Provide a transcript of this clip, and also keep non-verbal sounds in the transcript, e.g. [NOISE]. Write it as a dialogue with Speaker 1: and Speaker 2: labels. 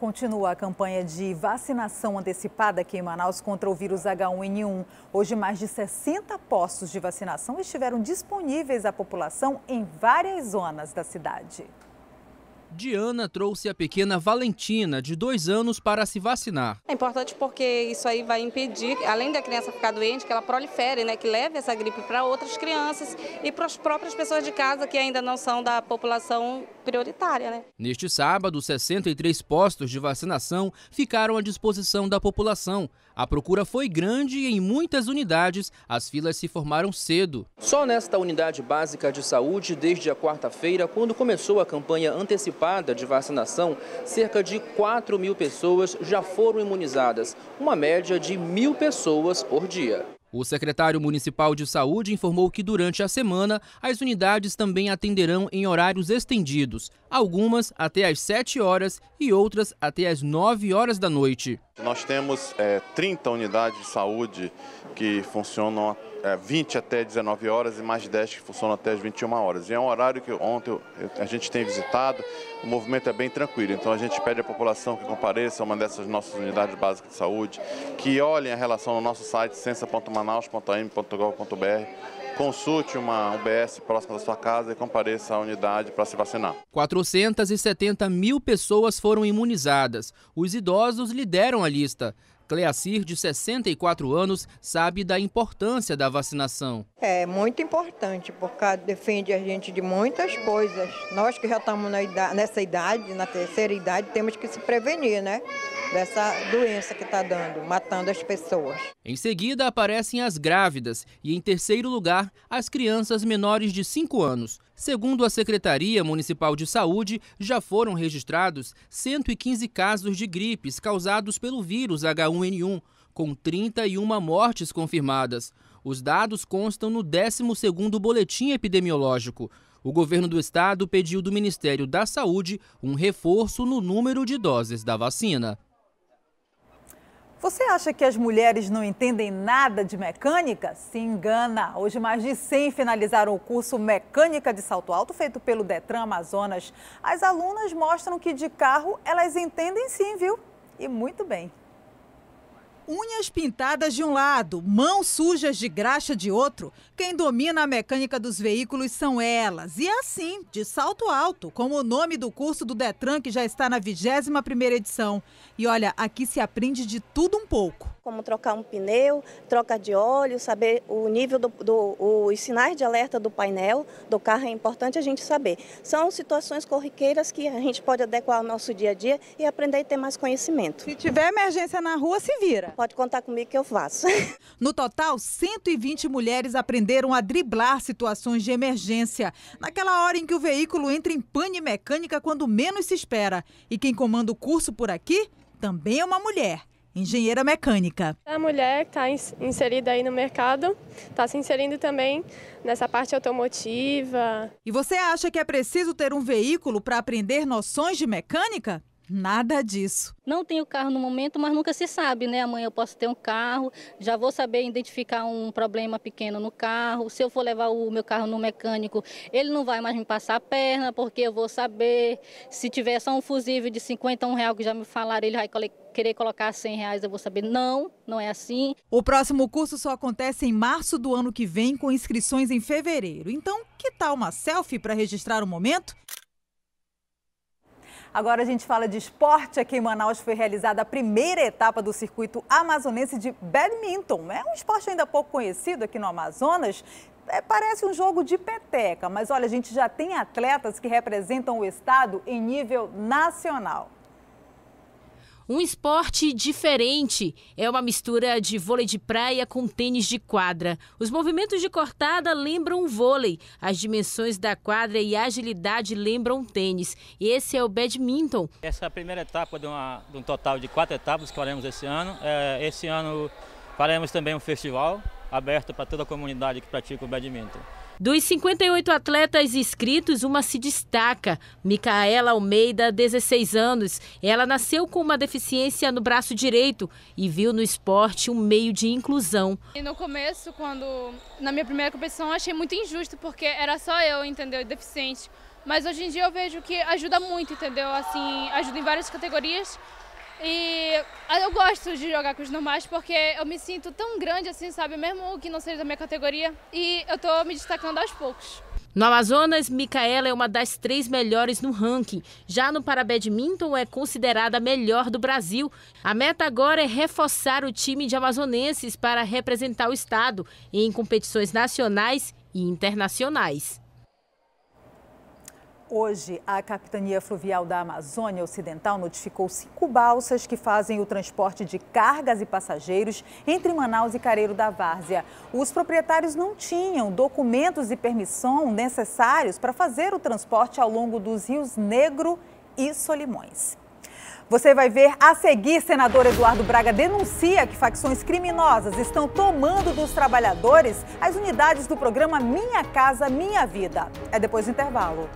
Speaker 1: Continua a campanha de vacinação antecipada aqui em Manaus contra o vírus H1N1. Hoje, mais de 60 postos de vacinação estiveram disponíveis à população em várias zonas da cidade.
Speaker 2: Diana trouxe a pequena Valentina, de dois anos, para se vacinar.
Speaker 3: É importante porque isso aí vai impedir, além da criança ficar doente, que ela prolifere, né, que leve essa gripe para outras crianças e para as próprias pessoas de casa que ainda não são da população prioritária. Né?
Speaker 2: Neste sábado, 63 postos de vacinação ficaram à disposição da população. A procura foi grande e em muitas unidades as filas se formaram cedo. Só nesta unidade básica de saúde, desde a quarta-feira, quando começou a campanha antecipada antecipada de vacinação, cerca de 4 mil pessoas já foram imunizadas, uma média de mil pessoas por dia. O secretário municipal de saúde informou que durante a semana as unidades também atenderão em horários estendidos, algumas até às 7 horas e outras até às 9 horas da noite. Nós temos é, eh, 30 unidades de saúde que funcionam é, 20 até 19 horas e mais de 10 que funcionam até as 21 horas. E é um horário que ontem a gente tem visitado, o movimento é bem tranquilo. Então a gente pede à população que compareça a uma dessas nossas unidades básicas de saúde, que olhem a relação no nosso site sensa.manaus.am.gov.br consulte uma UBS próxima da sua casa e compareça à unidade para se vacinar. 470 mil pessoas foram imunizadas. Os idosos lideram a lista. Cleacir, de 64 anos, sabe da importância da vacinação.
Speaker 1: É muito importante, porque defende a gente de muitas coisas. Nós que já estamos idade, nessa idade, na terceira idade, temos que se prevenir, né? Dessa doença que está dando, matando as pessoas.
Speaker 2: Em seguida, aparecem as grávidas e, em terceiro lugar, as crianças menores de 5 anos. Segundo a Secretaria Municipal de Saúde, já foram registrados 115 casos de gripes causados pelo vírus H1N1, com 31 mortes confirmadas. Os dados constam no 12º boletim epidemiológico. O governo do estado pediu do Ministério da Saúde um reforço no número de doses da vacina.
Speaker 1: Você acha que as mulheres não entendem nada de mecânica? Se engana! Hoje, mais de 100 finalizaram o curso Mecânica de Salto Alto, feito pelo Detran Amazonas. As alunas mostram que de carro elas entendem sim, viu? E muito bem. Unhas pintadas de um lado, mãos sujas de graxa de outro, quem domina a mecânica dos veículos são elas. E assim, de salto alto, como o nome do curso do Detran que já está na 21ª edição. E olha, aqui se aprende de tudo um pouco como trocar um pneu, troca de óleo, saber o nível do, do sinais de alerta do painel do carro é importante a gente saber. São situações corriqueiras que a gente pode adequar ao nosso dia a dia e aprender e ter mais conhecimento. Se tiver emergência na rua, se vira. Pode contar comigo que eu faço. [LAUGHS] No total, 120 mulheres aprenderam a driblar situações de emergência. Naquela hora em que o veículo entra em pane mecânica quando menos se espera. E quem comanda o curso por aqui também é uma mulher engenheira mecânica.
Speaker 3: A mulher está inserida aí no mercado, está se inserindo também nessa parte automotiva.
Speaker 1: E você acha que é preciso ter um veículo para aprender noções de mecânica? Nada disso. Não
Speaker 3: tenho carro no momento, mas nunca se sabe, né? Amanhã eu posso ter um carro, já vou saber identificar um problema pequeno no carro. Se eu for levar o meu carro no mecânico, ele não vai mais me passar a perna, porque eu vou saber. Se tiver só um fusível de 50, um real que já me falaram, ele vai querer colocar 100 reais, eu vou saber. Não, não é assim. O
Speaker 1: próximo curso só acontece em março do ano que vem, com inscrições em fevereiro. Então, que tal uma selfie para registrar o momento? Agora a gente fala de esporte. Aqui em Manaus foi realizada a primeira etapa do circuito amazonense de badminton. É um esporte ainda pouco conhecido aqui no Amazonas. É, parece um jogo de peteca, mas olha, a gente já tem atletas que representam o estado em nível nacional.
Speaker 3: Um esporte diferente. É uma mistura de vôlei de praia com tênis de quadra. Os movimentos de cortada lembram vôlei. As dimensões da quadra e a agilidade lembram tênis. Esse é o badminton. Essa é a primeira
Speaker 2: etapa de, uma, de um total de quatro etapas que faremos esse ano. É, esse ano faremos também um festival aberto para toda a comunidade que pratica o badminton.
Speaker 3: Dos 58 atletas inscritos, uma se destaca, Micaela Almeida, 16 anos. Ela nasceu com uma deficiência no braço direito e viu no esporte um meio de inclusão. E no começo, quando na minha primeira competição, achei muito injusto porque era só eu, entendeu, deficiente. Mas hoje em dia eu vejo que ajuda muito, entendeu? Assim, ajuda em várias categorias e ah, eu gosto de jogar com os normais porque eu me sinto tão grande assim, sabe? Mesmo que não seja da minha categoria. E eu tô me destacando aos poucos. No Amazonas, Micaela é uma das três melhores no ranking. Já no para badminton é considerada a melhor do Brasil. A meta agora é reforçar o time de amazonenses para representar o estado em competições nacionais e internacionais.
Speaker 1: Hoje, a Capitania Fluvial da Amazônia Ocidental notificou cinco balsas que fazem o transporte de cargas e passageiros entre Manaus e Careiro da Várzea. Os proprietários não tinham documentos e permissão necessários para fazer o transporte ao longo dos rios Negro e Solimões. Você vai ver a seguir, senador Eduardo Braga denuncia que facções criminosas estão tomando dos trabalhadores as unidades do programa Minha Casa Minha Vida. É depois do intervalo.